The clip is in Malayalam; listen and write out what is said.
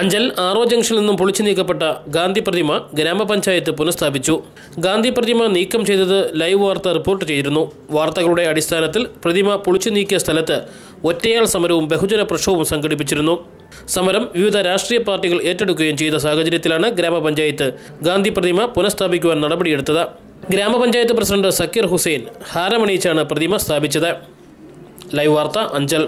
അഞ്ചൽ ആറോ ജംഗ്ഷനിൽ നിന്നും പൊളിച്ചു നീക്കപ്പെട്ട ഗാന്ധി പ്രതിമ ഗ്രാമപഞ്ചായത്ത് പുനഃസ്ഥാപിച്ചു ഗാന്ധി പ്രതിമ നീക്കം ചെയ്തത് ലൈവ് വാർത്ത റിപ്പോർട്ട് ചെയ്തിരുന്നു വാർത്തകളുടെ അടിസ്ഥാനത്തിൽ പ്രതിമ പൊളിച്ചു നീക്കിയ സ്ഥലത്ത് ഒറ്റയാൾ സമരവും ബഹുജന പ്രക്ഷോഭവും സംഘടിപ്പിച്ചിരുന്നു സമരം വിവിധ രാഷ്ട്രീയ പാർട്ടികൾ ഏറ്റെടുക്കുകയും ചെയ്ത സാഹചര്യത്തിലാണ് ഗ്രാമപഞ്ചായത്ത് ഗാന്ധി പ്രതിമ പുനഃസ്ഥാപിക്കുവാൻ നടപടിയെടുത്തത് ഗ്രാമപഞ്ചായത്ത് പ്രസിഡന്റ് സക്കീർ ഹുസൈൻ ഹാരമണിയിച്ചാണ് പ്രതിമ സ്ഥാപിച്ചത് ലൈവ് വാർത്ത അഞ്ചൽ